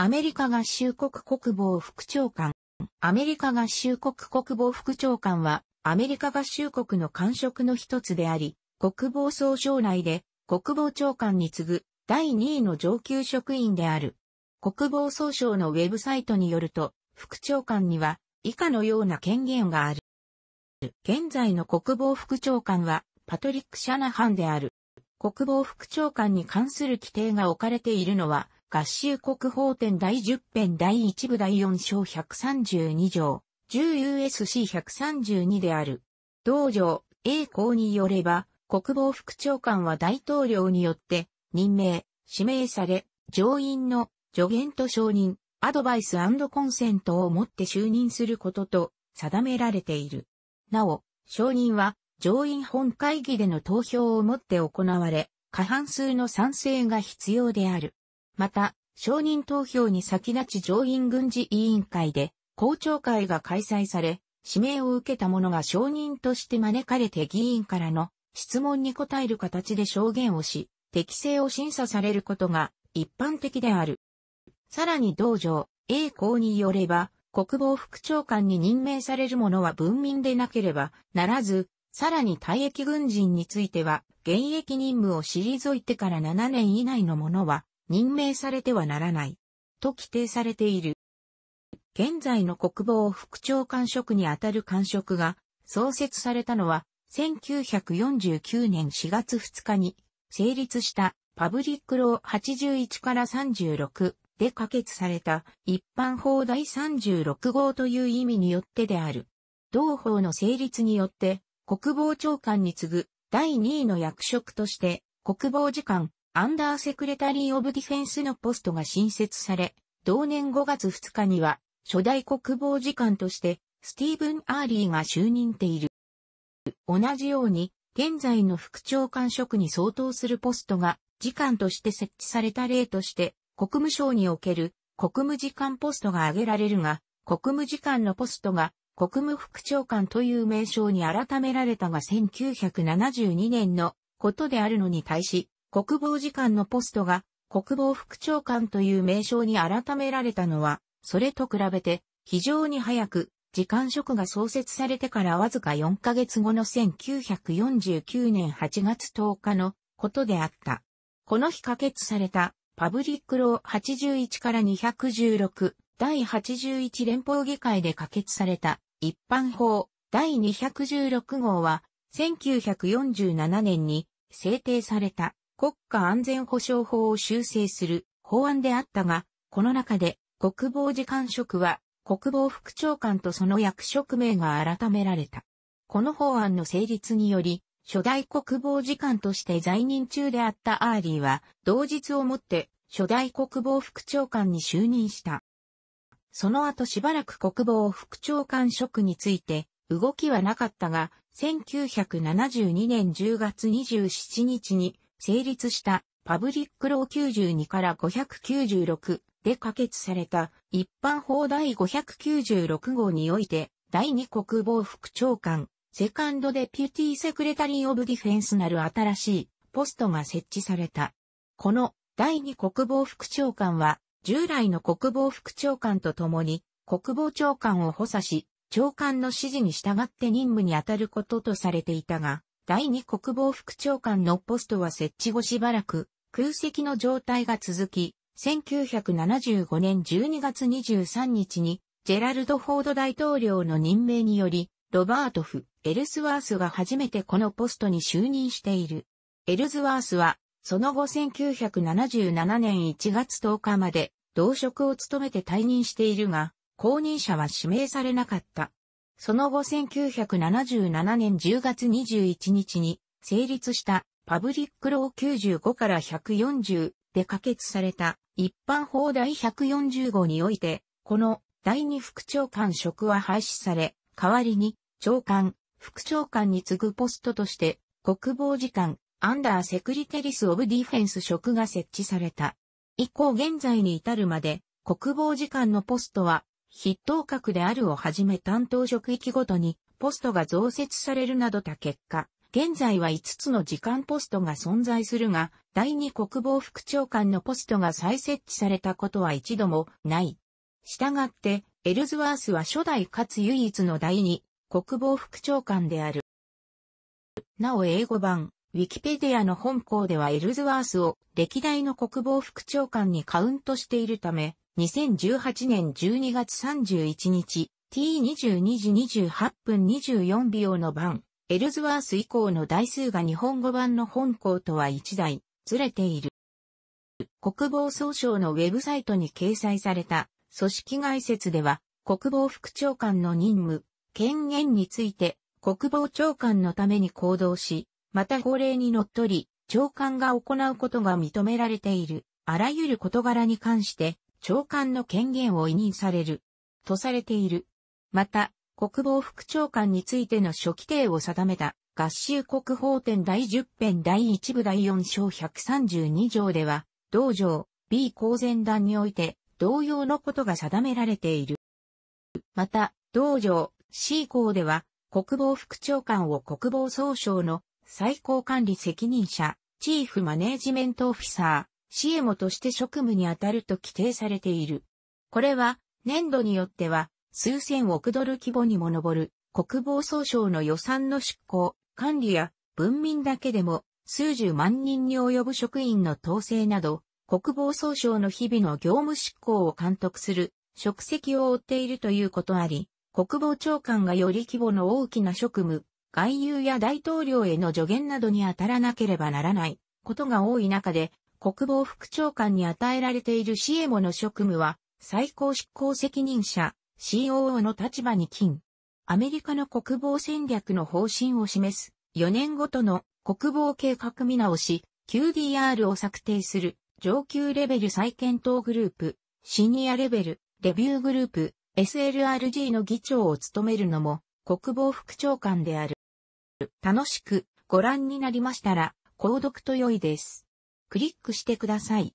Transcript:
アメリカ合衆国国防副長官。アメリカ合衆国国防副長官は、アメリカ合衆国の官職の一つであり、国防総省内で国防長官に次ぐ第2位の上級職員である。国防総省のウェブサイトによると、副長官には以下のような権限がある。現在の国防副長官はパトリック・シャナハンである。国防副長官に関する規定が置かれているのは合衆国法典第10編第1部第4章132条、10USC132 である。同条、A 公によれば、国防副長官は大統領によって任命、指名され、上院の助言と承認、アドバイスコンセントをもって就任することと定められている。なお、承認は上院本会議での投票をもって行われ、過半数の賛成が必要である。また、承認投票に先立ち上院軍事委員会で、公聴会が開催され、指名を受けた者が証人として招かれて議員からの質問に答える形で証言をし、適性を審査されることが一般的である。さらに道場、A 公によれば、国防副長官に任命される者は文民でなければならず、さらに退役軍人については、現役任務を退いてから7年以内の者は、任命されてはならない、と規定されている。現在の国防副長官職にあたる官職が創設されたのは、1949年4月2日に成立したパブリックロー81から36で可決された一般法第36号という意味によってである。同法の成立によって国防長官に次ぐ第2位の役職として国防次官アンダーセクレタリー・オブ・ディフェンスのポストが新設され、同年5月2日には、初代国防次官として、スティーブン・アーリーが就任ている。同じように、現在の副長官職に相当するポストが、次官として設置された例として、国務省における国務次官ポストが挙げられるが、国務次官のポストが国務副長官という名称に改められたが1972年のことであるのに対し、国防次官のポストが国防副長官という名称に改められたのは、それと比べて非常に早く、次官職が創設されてからわずか4ヶ月後の1949年8月10日のことであった。この日可決されたパブリックロー81から216第81連邦議会で可決された一般法第216号は1947年に制定された。国家安全保障法を修正する法案であったが、この中で国防次官職は国防副長官とその役職名が改められた。この法案の成立により、初代国防次官として在任中であったアーリーは、同日をもって初代国防副長官に就任した。その後しばらく国防副長官職について動きはなかったが、1972年10月27日に成立したパブリックロー92から596で可決された一般法第596号において第二国防副長官、セカンドデピューティーセクレタリーオブディフェンスなる新しいポストが設置された。この第二国防副長官は従来の国防副長官とともに国防長官を補佐し、長官の指示に従って任務に当たることとされていたが、第2国防副長官のポストは設置後しばらく空席の状態が続き、1975年12月23日にジェラルド・フォード大統領の任命により、ロバートフ・エルスワースが初めてこのポストに就任している。エルズワースは、その後1977年1月10日まで同職を務めて退任しているが、後任者は指名されなかった。その後1977年10月21日に成立したパブリックロー95から140で可決された一般法第140号において、この第2副長官職は廃止され、代わりに長官、副長官に次ぐポストとして国防次官、アンダーセクリテリス・オブ・ディフェンス職が設置された。以降現在に至るまで、国防次官のポストは、筆頭格であるをはじめ担当職域ごとにポストが増設されるなどた結果、現在は5つの時間ポストが存在するが、第2国防副長官のポストが再設置されたことは一度もない。したがって、エルズワースは初代かつ唯一の第2国防副長官である。なお英語版、ウィキペディアの本校ではエルズワースを歴代の国防副長官にカウントしているため、2018年12月31日、T22 時28分24秒の番、エルズワース以降の台数が日本語版の本校とは1台、ずれている。国防総省のウェブサイトに掲載された組織外説では、国防副長官の任務、権限について、国防長官のために行動し、また法令に則り、長官が行うことが認められている、あらゆる事柄に関して、長官の権限を委任される、とされている。また、国防副長官についての初規定を定めた、合衆国法典第10編第1部第4章132条では、同条 B 公前段において、同様のことが定められている。また、同条 C 項では、国防副長官を国防総省の最高管理責任者、チーフマネージメントオフィサー、シエモとして職務に当たると規定されている。これは、年度によっては、数千億ドル規模にも上る、国防総省の予算の執行、管理や、文民だけでも、数十万人に及ぶ職員の統制など、国防総省の日々の業務執行を監督する、職責を負っているということあり、国防長官がより規模の大きな職務、外遊や大統領への助言などに当たらなければならないことが多い中で、国防副長官に与えられている CMO の職務は、最高執行責任者、COO の立場に金。アメリカの国防戦略の方針を示す、4年ごとの国防計画見直し、QDR を策定する、上級レベル再検討グループ、シニアレベル、レビューグループ、SLRG の議長を務めるのも、国防副長官である。楽しくご覧になりましたら、購読と良いです。クリックしてください。